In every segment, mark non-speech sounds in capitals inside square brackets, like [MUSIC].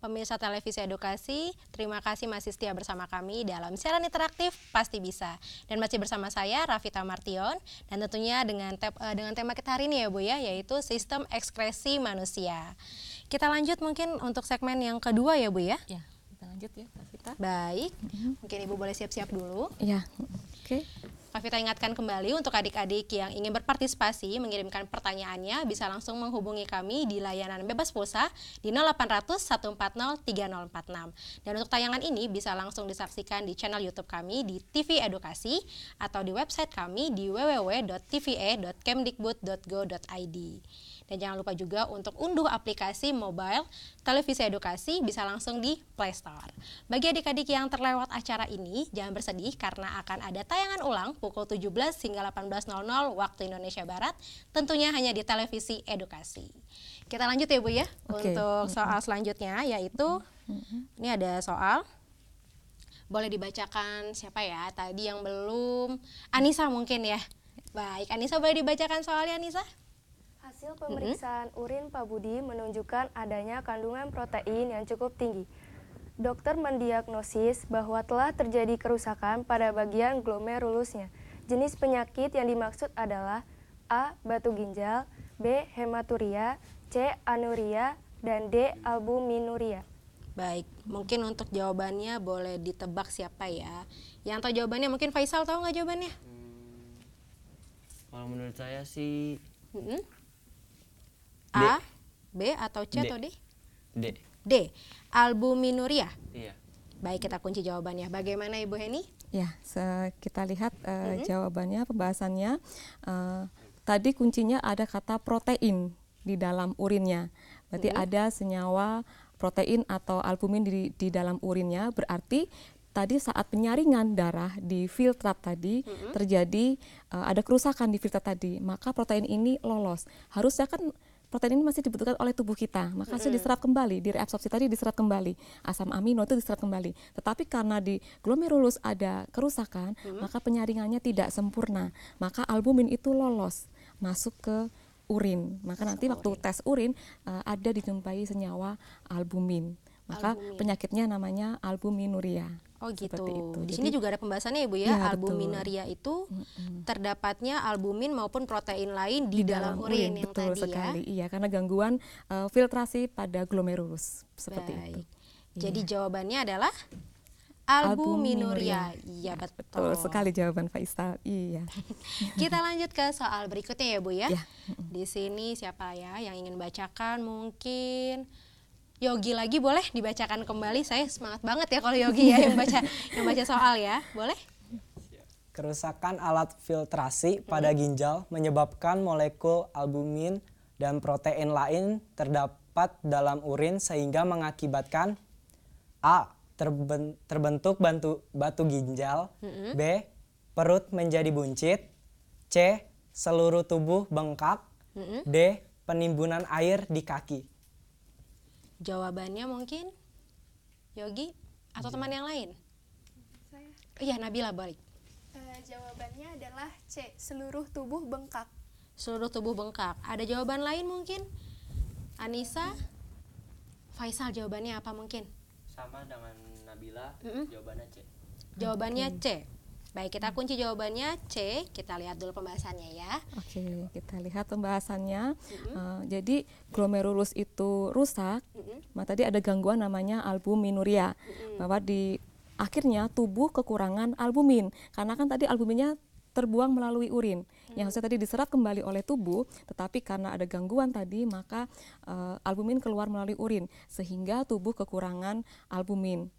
Pemirsa Televisi Edukasi, terima kasih masih setia bersama kami dalam siaran interaktif Pasti Bisa. Dan masih bersama saya Rafita Martion dan tentunya dengan te eh, dengan tema kita hari ini ya Bu ya yaitu sistem ekskresi manusia. Kita lanjut mungkin untuk segmen yang kedua ya Bu ya. Ya, kita lanjut ya Rafita. Baik. Mm-hmm. Mungkin Ibu boleh siap-siap dulu. Ya. Oke. Okay. Kavita ingatkan kembali untuk adik-adik yang ingin berpartisipasi mengirimkan pertanyaannya bisa langsung menghubungi kami di layanan bebas pulsa di 0800 140 3046. Dan untuk tayangan ini bisa langsung disaksikan di channel YouTube kami di TV Edukasi atau di website kami di www.tve.kemdikbud.go.id. Dan jangan lupa juga untuk unduh aplikasi mobile televisi edukasi bisa langsung di Play Store. Bagi adik-adik yang terlewat acara ini, jangan bersedih karena akan ada tayangan ulang pukul 17 hingga 18.00 waktu Indonesia Barat, tentunya hanya di televisi edukasi. Kita lanjut ya Bu ya, okay. untuk soal selanjutnya yaitu, ini ada soal, boleh dibacakan siapa ya tadi yang belum Anissa mungkin ya iya. baik Anissa boleh dibacakan soalnya Anissa Hasil pemeriksaan hmm. urin Pak Budi menunjukkan adanya kandungan protein yang cukup tinggi. Dokter mendiagnosis bahwa telah terjadi kerusakan pada bagian glomerulusnya. Jenis penyakit yang dimaksud adalah A. Batu ginjal, B. Hematuria, C. Anuria, dan D. Albuminuria. Baik, mungkin untuk jawabannya boleh ditebak siapa ya. Yang tahu jawabannya mungkin Faisal tahu nggak jawabannya? Hmm, kalau menurut saya sih mm -hmm. A, B atau C D. atau D? D. D. Albuminuria. Iya. Baik, kita kunci jawabannya. Bagaimana Ibu Heni? Ya, kita lihat uh, mm-hmm. jawabannya, pembahasannya. Uh, tadi kuncinya ada kata protein di dalam urinnya. Berarti mm-hmm. ada senyawa protein atau albumin di, di dalam urinnya. Berarti tadi saat penyaringan darah di filtrat tadi mm-hmm. terjadi uh, ada kerusakan di filtrat tadi. Maka protein ini lolos. Harusnya kan protein ini masih dibutuhkan oleh tubuh kita, maka mm diserap kembali, direabsorpsi tadi diserap kembali, asam amino itu diserap kembali. Tetapi karena di glomerulus ada kerusakan, hmm maka penyaringannya tidak sempurna, maka albumin itu lolos masuk ke urin. Maka nanti waktu tes urin uh, ada dijumpai senyawa albumin maka albumin. penyakitnya namanya albuminuria. Oh gitu. Itu. Di Jadi, sini juga ada pembahasannya ibu ya, ya albuminuria betul. itu mm terdapatnya albumin maupun protein lain di, di dalam, dalam urin, urin yang betul tadi ya. sekali. ya. Iya, karena gangguan uh, filtrasi pada glomerulus seperti Baik. itu. Iya. Jadi ya. jawabannya adalah albuminuria. Iya nah, betul. betul sekali jawaban Faisal. Iya. [LAUGHS] Kita lanjut ke soal berikutnya ya bu ya. ya. Di sini siapa ya yang ingin bacakan mungkin? Yogi lagi boleh dibacakan kembali. Saya semangat banget ya kalau Yogi ya yang baca [LAUGHS] yang baca soal ya. Boleh? Kerusakan alat filtrasi pada ginjal menyebabkan molekul albumin dan protein lain terdapat dalam urin sehingga mengakibatkan A. terbentuk bantu, batu ginjal, B. perut menjadi buncit, C. seluruh tubuh bengkak, D. penimbunan air di kaki. Jawabannya mungkin Yogi atau iya. teman yang lain? Saya. Iya, Nabila balik. Uh, jawabannya adalah C, seluruh tubuh bengkak. Seluruh tubuh bengkak. Ada jawaban lain mungkin? Anissa? Faisal jawabannya apa mungkin? Sama dengan Nabila, mm -hmm. jawabannya C. Jawabannya C. Baik, kita hmm. kunci jawabannya C. Kita lihat dulu pembahasannya ya. Oke, kita lihat pembahasannya. Mm-hmm. Uh, jadi glomerulus itu rusak. Mm-hmm. tadi ada gangguan namanya albuminuria. Mm-hmm. Bahwa di akhirnya tubuh kekurangan albumin. Karena kan tadi albuminnya terbuang melalui urin hmm. yang harusnya tadi diserap kembali oleh tubuh tetapi karena ada gangguan tadi maka uh, albumin keluar melalui urin sehingga tubuh kekurangan albumin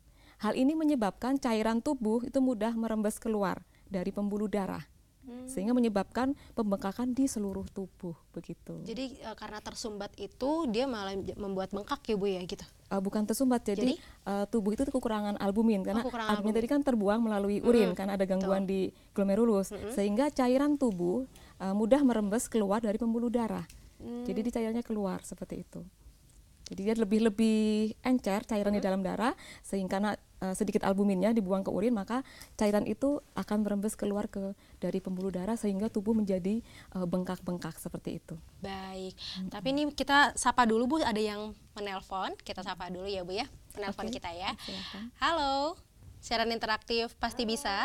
Hal ini menyebabkan cairan tubuh itu mudah merembes keluar dari pembuluh darah hmm. sehingga menyebabkan pembengkakan di seluruh tubuh begitu. Jadi e, karena tersumbat itu dia malah membuat bengkak ya bu ya gitu? E, bukan tersumbat jadi, jadi? E, tubuh itu kekurangan albumin karena oh, kekurangan albumin, tadi kan terbuang melalui hmm, urin hmm. karena ada gangguan Tuh. di glomerulus hmm. sehingga cairan tubuh e, mudah merembes keluar dari pembuluh darah. Hmm. Jadi cairannya keluar seperti itu. Jadi dia lebih-lebih encer cairan hmm. di dalam darah sehingga karena Eh, sedikit albuminnya dibuang ke urin maka cairan itu akan merembes keluar ke dari pembuluh darah sehingga tubuh menjadi eh, bengkak-bengkak seperti itu. Baik. Mm hmm. Tapi ini kita sapa dulu Bu ada yang menelpon. Kita sapa dulu ya Bu ya. Penelpon okay. kita ya. Halo. Siaran interaktif pasti Halo. bisa.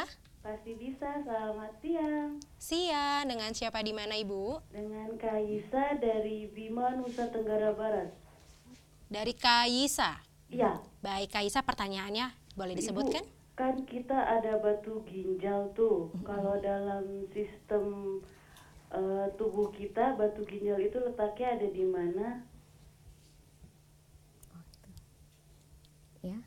Pasti bisa, selamat siang. Siang, dengan siapa di mana Ibu? Dengan kaisa dari Bima, Nusa Tenggara Barat. Dari kaisa. Iya. Baik, kaisa pertanyaannya boleh disebutkan? Ibu, kan kita ada batu ginjal tuh. Mm -hmm. Kalau dalam sistem uh, tubuh kita batu ginjal itu letaknya ada di mana? itu. Ya.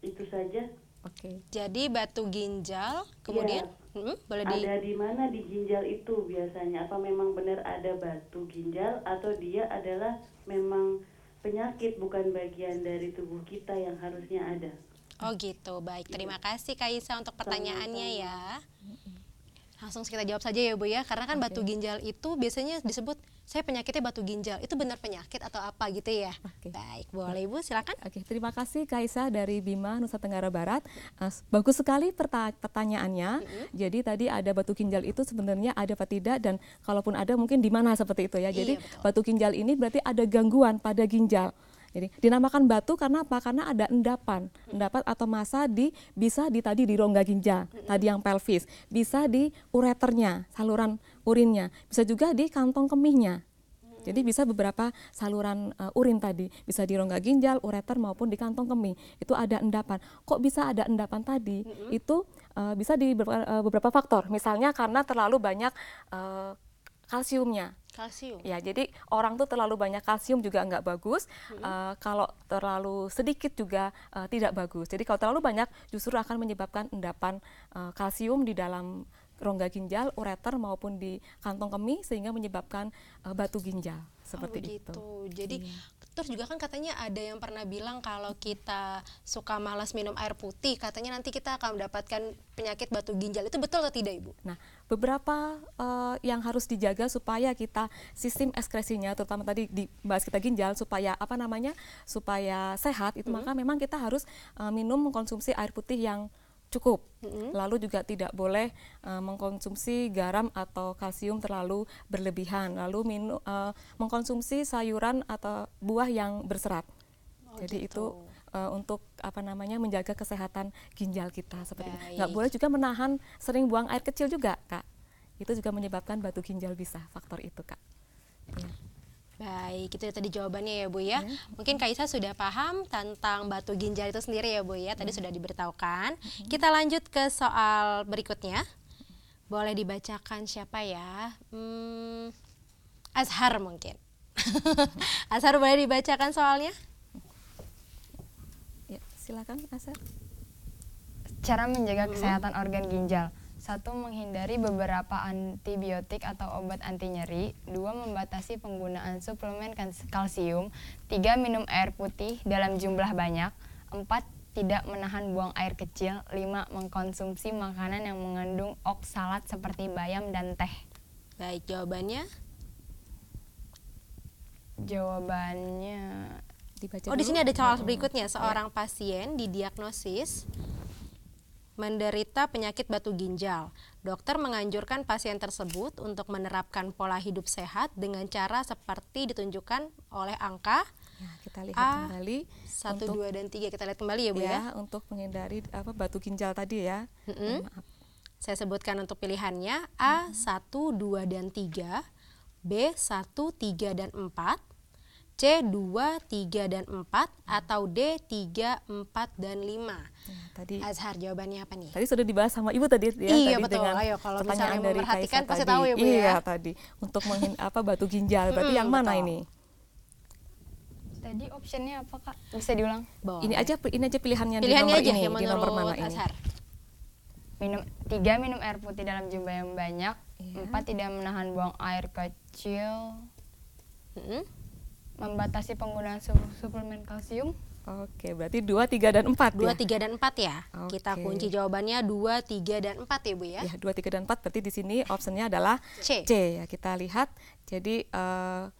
Itu saja. Oke. Okay. Jadi batu ginjal ya. kemudian yeah. hmm, boleh di Ada di mana di ginjal itu biasanya? Apa memang benar ada batu ginjal atau dia adalah memang penyakit bukan bagian dari tubuh kita yang harusnya ada? Oh gitu, baik. Terima iya. kasih Kaisa untuk pertanyaannya ya. Langsung kita jawab saja ya Bu ya, karena kan okay. batu ginjal itu biasanya disebut saya penyakitnya batu ginjal. Itu benar penyakit atau apa gitu ya? Okay. Baik, boleh Ibu silakan. Oke, okay. terima kasih Kaisa dari Bima Nusa Tenggara Barat. Eh, bagus sekali pertanyaannya. Mm -hmm. Jadi tadi ada batu ginjal itu sebenarnya ada apa tidak dan kalaupun ada mungkin di mana seperti itu ya. Iya, Jadi iya, batu ginjal ini berarti ada gangguan pada ginjal. Jadi dinamakan batu karena apa? Karena ada endapan, endapan atau masa di bisa di tadi di rongga ginjal, tadi yang pelvis, bisa di ureternya, saluran urinnya, bisa juga di kantong kemihnya. Jadi bisa beberapa saluran uh, urin tadi, bisa di rongga ginjal, ureter maupun di kantong kemih. Itu ada endapan. Kok bisa ada endapan tadi? Mm -hmm. Itu uh, bisa di beberapa, uh, beberapa faktor. Misalnya karena terlalu banyak uh, kalsiumnya. Kalsium. Ya, jadi orang tuh terlalu banyak kalsium juga nggak bagus. Mm -hmm. uh, kalau terlalu sedikit juga uh, tidak bagus. Jadi kalau terlalu banyak justru akan menyebabkan endapan uh, kalsium di dalam rongga ginjal, ureter maupun di kantong kemih sehingga menyebabkan uh, batu ginjal seperti oh, gitu, itu. Jadi iya. Terus juga kan katanya ada yang pernah bilang kalau kita suka malas minum air putih, katanya nanti kita akan mendapatkan penyakit batu ginjal. Itu betul atau tidak, Ibu? Nah, beberapa uh, yang harus dijaga supaya kita sistem ekskresinya terutama tadi di bahas kita ginjal supaya apa namanya? supaya sehat itu hmm. maka memang kita harus uh, minum mengkonsumsi air putih yang cukup. Mm-hmm. Lalu juga tidak boleh uh, mengkonsumsi garam atau kalsium terlalu berlebihan. Lalu minu, uh, mengkonsumsi sayuran atau buah yang berserat. Oh, Jadi gitu. itu eh, untuk apa namanya menjaga kesehatan ginjal kita seperti Baik. itu. Nggak boleh juga menahan sering buang air kecil juga, Kak. Itu juga menyebabkan batu ginjal bisa faktor itu, Kak. Ya. Baik, itu tadi jawabannya ya Bu ya. Hmm. Mungkin Kaisa sudah paham tentang batu ginjal itu sendiri ya Bu ya. Tadi hmm. sudah diberitahukan. Hmm. Kita lanjut ke soal berikutnya. Boleh dibacakan siapa ya? Hmm, Azhar mungkin. [LAUGHS] Azhar boleh dibacakan soalnya? Ya, silakan Azhar. Cara menjaga kesehatan organ ginjal. Satu, menghindari beberapa antibiotik atau obat anti nyeri. Dua, membatasi penggunaan suplemen kan- kalsium. Tiga, minum air putih dalam jumlah banyak. Empat, tidak menahan buang air kecil. Lima, mengkonsumsi makanan yang mengandung oksalat seperti bayam dan teh. Baik, jawabannya? Jawabannya dibaca. Oh, dulu. di sini ada soal berikutnya. Seorang ya. pasien didiagnosis menderita penyakit batu ginjal. Dokter menganjurkan pasien tersebut untuk menerapkan pola hidup sehat dengan cara seperti ditunjukkan oleh angka Nah, kita lihat A, kembali satu dua dan tiga kita lihat kembali ya Bu ya, ya. untuk menghindari apa batu ginjal tadi ya. Mm-hmm. Maaf. Saya sebutkan untuk pilihannya A mm-hmm. 1 2 dan 3, B 1 3 dan 4, C2, 3, dan 4 atau D, 3, 4, dan 5? Nah, tadi Azhar jawabannya apa nih? Tadi sudah dibahas sama Ibu tadi ya. Iya tadi betul. Dengan Ayo kalau misalnya dari memperhatikan pasti tahu ya Bu iya, ya. Iya tadi untuk mengin apa batu ginjal berarti hmm, yang betul. mana ini? Tadi optionnya apa Kak? Bisa diulang? Boleh. Ini aja ini aja pilihannya, pilihannya di nomor aja, ini, yang di nomor mana Azhar. ini? Minum tiga minum air putih dalam jumlah yang banyak. Iya. Empat tidak menahan buang air kecil. Mm -hmm membatasi penggunaan su suplemen kalsium. Oke, berarti 2, 3, dan 4 2, ya? 3, dan 4 ya. Oke. Kita kunci jawabannya 2, 3, dan 4 ya Bu ya? Ya, 2, 3, dan 4 berarti di sini optionnya adalah C. C ya, kita lihat. Jadi... Uh,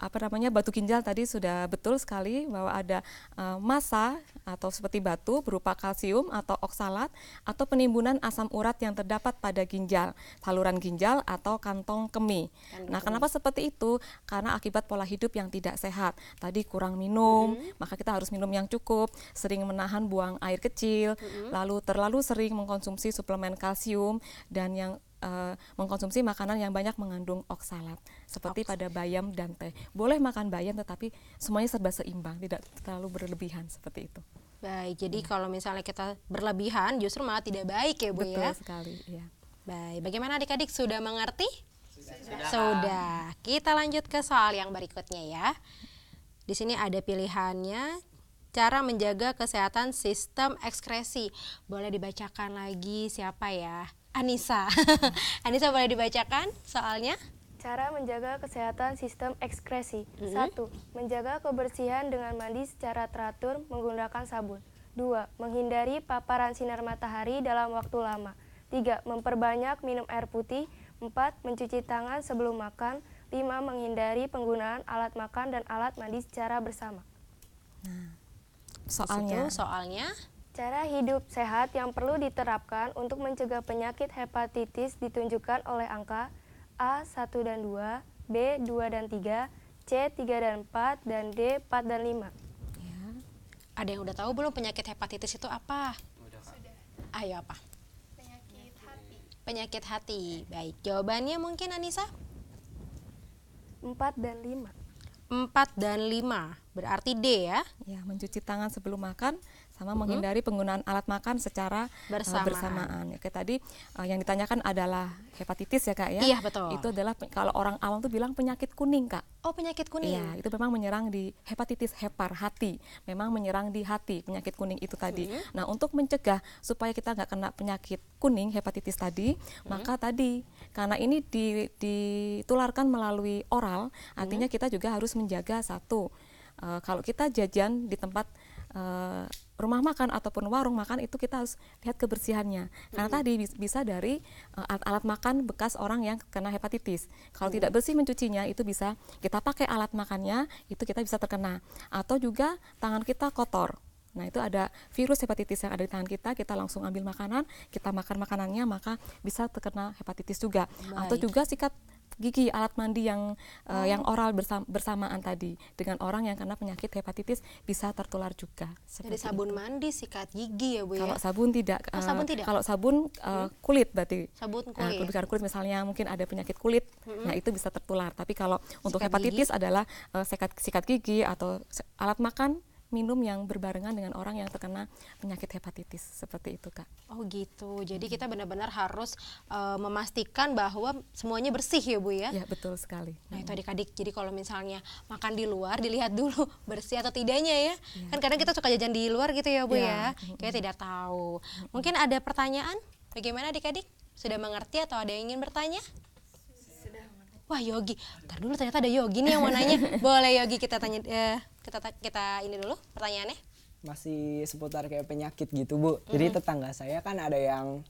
apa namanya batu ginjal tadi sudah betul sekali bahwa ada uh, eh, massa atau seperti batu berupa kalsium atau oksalat atau penimbunan asam urat yang terdapat pada ginjal, saluran ginjal atau kantong kemih. nah, kenapa seperti itu? Karena akibat pola hidup yang tidak sehat. Tadi kurang minum, mm -hmm. maka kita harus minum yang cukup, sering menahan buang air kecil, mm -hmm. lalu terlalu sering mengkonsumsi suplemen kalsium dan yang Eh, mengkonsumsi makanan yang banyak mengandung oksalat seperti oksalat. pada bayam dan teh. Boleh makan bayam tetapi semuanya serba seimbang, tidak terlalu berlebihan seperti itu. Baik, jadi hmm. kalau misalnya kita berlebihan justru malah tidak baik ya Bu Betul ya. Betul sekali, ya. Baik, bagaimana adik-adik sudah mengerti? Sudah. Sudah. Kita lanjut ke soal yang berikutnya ya. Di sini ada pilihannya cara menjaga kesehatan sistem ekskresi. Boleh dibacakan lagi siapa ya? Anissa. [LAUGHS] Anissa boleh dibacakan soalnya? Cara menjaga kesehatan sistem ekskresi. Mm-hmm. Satu, menjaga kebersihan dengan mandi secara teratur menggunakan sabun. Dua, menghindari paparan sinar matahari dalam waktu lama. Tiga, memperbanyak minum air putih. Empat, mencuci tangan sebelum makan. Lima, menghindari penggunaan alat makan dan alat mandi secara bersama. Nah, soalnya, soalnya Cara hidup sehat yang perlu diterapkan untuk mencegah penyakit hepatitis ditunjukkan oleh angka A 1 dan 2, B 2 dan 3, C 3 dan 4, dan D 4 dan 5. Ya. Ada yang udah tahu belum penyakit hepatitis itu apa? Udah. Sudah. Ayo apa? Penyakit hati. Penyakit hati. Baik, jawabannya mungkin Anissa? 4 dan 5. 4 dan 5. Berarti D ya. Ya, mencuci tangan sebelum makan sama mm-hmm. menghindari penggunaan alat makan secara eh, bersamaan. Uh, bersamaan. Kayak tadi uh, yang ditanyakan adalah hepatitis ya kak ya. Iya betul. Itu adalah kalau orang awam tuh bilang penyakit kuning kak. Oh penyakit kuning. Iya itu memang menyerang di hepatitis hepar hati. Memang menyerang di hati penyakit kuning itu tadi. Hmm. Nah untuk mencegah supaya kita nggak kena penyakit kuning hepatitis tadi, hmm. maka tadi karena ini ditularkan melalui oral, artinya hmm. kita juga harus menjaga satu. Uh, kalau kita jajan di tempat uh, rumah makan ataupun warung makan itu kita harus lihat kebersihannya. Karena hmm. tadi bisa dari eh, alat-alat alat makan bekas orang yang kena hepatitis. Kalau hmm. tidak bersih mencucinya itu bisa kita pakai alat makannya itu kita bisa terkena atau juga tangan kita kotor. Nah, itu ada virus hepatitis yang ada di tangan kita, kita langsung ambil makanan, kita makan makanannya, maka bisa terkena hepatitis juga. Baik. Atau juga sikat gigi, alat mandi yang uh, oh. yang oral bersama, bersamaan tadi dengan orang yang karena penyakit hepatitis bisa tertular juga. Jadi sabun itu. mandi, sikat gigi ya Bu ya. Kalau sabun tidak. Oh, sabun eh, tidak. kalau sabun uh, kulit berarti. Sabun kulit. Uh, kulit misalnya mungkin ada penyakit kulit, mm -hmm. nah itu bisa tertular. Tapi kalau untuk hepatitis gigi. adalah uh, sikat sikat gigi atau alat makan minum yang berbarengan dengan orang yang terkena penyakit hepatitis seperti itu kak. Oh gitu. Jadi kita benar-benar harus uh, memastikan bahwa semuanya bersih ya bu ya. Ya betul sekali. Nah hmm. itu adik-adik. Jadi kalau misalnya makan di luar dilihat dulu [LAUGHS] bersih atau tidaknya ya. ya. Kan kadang kita suka jajan di luar gitu ya bu iya. ya. ya. Kita tidak tahu. Mungkin ada pertanyaan? Bagaimana adik-adik? Sudah mengerti atau ada yang ingin bertanya? wah Yogi ntar dulu ternyata ada Yogi nih yang mau nanya [LAUGHS] boleh Yogi kita tanya eh, kita kita ini dulu pertanyaannya masih seputar kayak penyakit gitu bu mm. jadi tetangga saya kan ada yang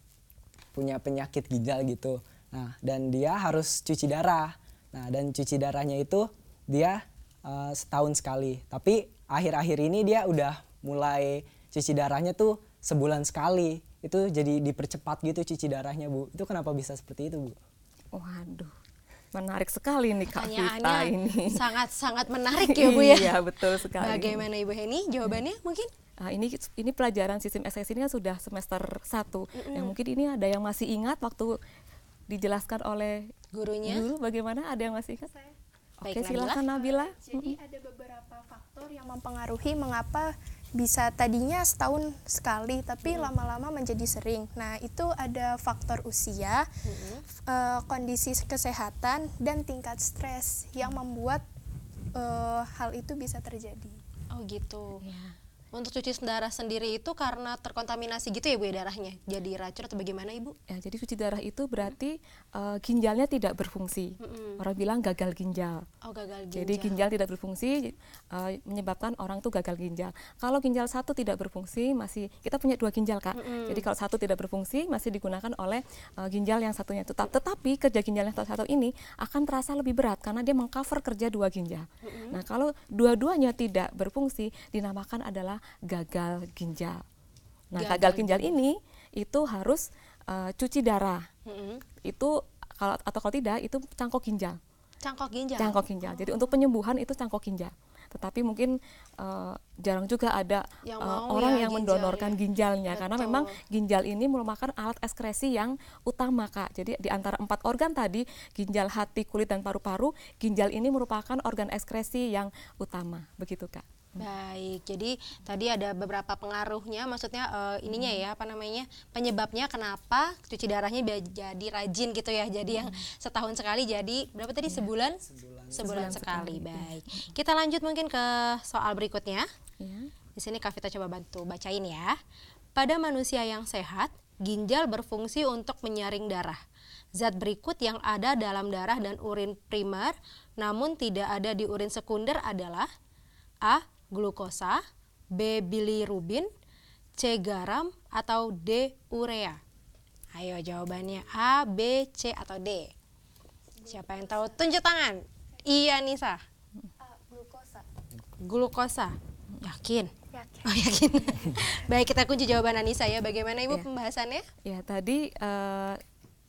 punya penyakit ginjal gitu nah dan dia harus cuci darah nah dan cuci darahnya itu dia uh, setahun sekali tapi akhir-akhir ini dia udah mulai cuci darahnya tuh sebulan sekali itu jadi dipercepat gitu cuci darahnya bu itu kenapa bisa seperti itu bu waduh Menarik sekali nih Kak Vita ini. Sangat-sangat menarik ya [LAUGHS] Bu ya. iya, betul sekali. Bagaimana Ibu Heni jawabannya mungkin? Nah, ini ini pelajaran sistem SS ini kan sudah semester 1. Mm -hmm. Yang mungkin ini ada yang masih ingat waktu dijelaskan oleh gurunya. Guru bagaimana? Ada yang masih ingat? Saya. Oke, Baik, silakan Nabila. Jadi mm -hmm. ada beberapa faktor yang mempengaruhi mengapa bisa tadinya setahun sekali tapi hmm. lama-lama menjadi sering. Nah, itu ada faktor usia, hmm. uh, kondisi kesehatan dan tingkat stres yang membuat uh, hal itu bisa terjadi. Oh, gitu. Ya. Untuk cuci darah sendiri itu karena terkontaminasi gitu ya Bu ya darahnya. Jadi racun atau bagaimana Ibu? Ya, jadi cuci darah itu berarti uh, ginjalnya tidak berfungsi. Mm-hmm. Orang bilang gagal ginjal. Oh, gagal ginjal. Jadi ginjal tidak berfungsi uh, menyebabkan orang tuh gagal ginjal. Kalau ginjal satu tidak berfungsi masih kita punya dua ginjal kak. Mm-hmm. Jadi kalau satu tidak berfungsi masih digunakan oleh uh, ginjal yang satunya tetap. Tetapi kerja ginjal yang satu ini akan terasa lebih berat karena dia mengcover kerja dua ginjal. Mm-hmm. Nah kalau dua-duanya tidak berfungsi dinamakan adalah gagal ginjal. Nah gagal, gagal ginjal ini itu harus uh, cuci darah mm-hmm. itu kalau atau kalau tidak itu cangkok ginjal cangkok ginjal cangkok ginjal oh. jadi untuk penyembuhan itu cangkok ginjal tetapi mungkin uh, jarang juga ada yang uh, orang ya, yang ginjal, mendonorkan ya. ginjalnya Betul. karena memang ginjal ini merupakan alat ekskresi yang utama kak jadi di antara empat organ tadi ginjal hati kulit dan paru-paru ginjal ini merupakan organ ekskresi yang utama begitu kak Baik, jadi tadi ada beberapa pengaruhnya, maksudnya uh, ininya hmm. ya apa namanya penyebabnya kenapa cuci darahnya jadi rajin gitu ya, jadi yang hmm. setahun sekali jadi berapa tadi iya, sebulan? Sebulan, sebulan, sekali. sekali. Baik, hmm. kita lanjut mungkin ke soal berikutnya. Iya. Di sini Kavita coba bantu bacain ya. Pada manusia yang sehat, ginjal berfungsi untuk menyaring darah. Zat berikut yang ada dalam darah dan urin primer, namun tidak ada di urin sekunder adalah A glukosa, B bilirubin, C garam atau D urea? Ayo jawabannya A, B, C atau D. Siapa yang tahu? Tunjuk tangan. Iya Nisa. A, glukosa. Glukosa. Yakin? Yakin. Oh yakin. [LAUGHS] Baik kita kunci jawaban Anissa ya. Bagaimana ibu ya. pembahasannya? Ya tadi uh,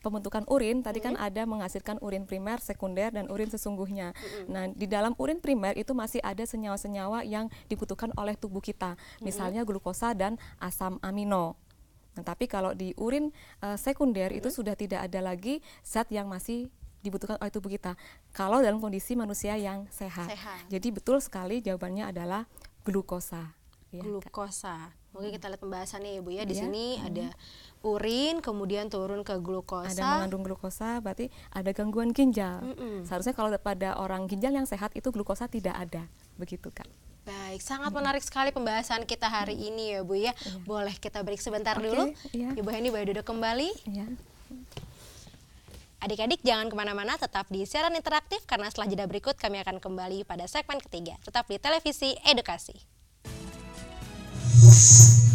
pembentukan urin tadi mm -hmm. kan ada menghasilkan urin primer, sekunder dan urin sesungguhnya. Mm -hmm. Nah, di dalam urin primer itu masih ada senyawa-senyawa yang dibutuhkan oleh tubuh kita. Misalnya mm -hmm. glukosa dan asam amino. Nah, tapi kalau di urin uh, sekunder itu sudah tidak ada lagi zat yang masih dibutuhkan oleh tubuh kita. Kalau dalam kondisi manusia yang sehat. sehat. Jadi betul sekali jawabannya adalah glukosa. Ya, glukosa. Mungkin kita lihat pembahasannya ya Bu ya. Di ya. sini hmm. ada urin kemudian turun ke glukosa. Ada mengandung glukosa berarti ada gangguan ginjal. Mm -mm. Seharusnya kalau pada orang ginjal yang sehat itu glukosa tidak ada. Begitu Kak. Baik, sangat menarik sekali pembahasan kita hari hmm. ini ya Bu ya. Iya. Boleh kita break sebentar okay, dulu. Iya. Ibu ya, Heni boleh duduk kembali. adik iya. Adik-adik jangan kemana-mana, tetap di siaran interaktif karena setelah jeda berikut kami akan kembali pada segmen ketiga. Tetap di televisi edukasi. Yes.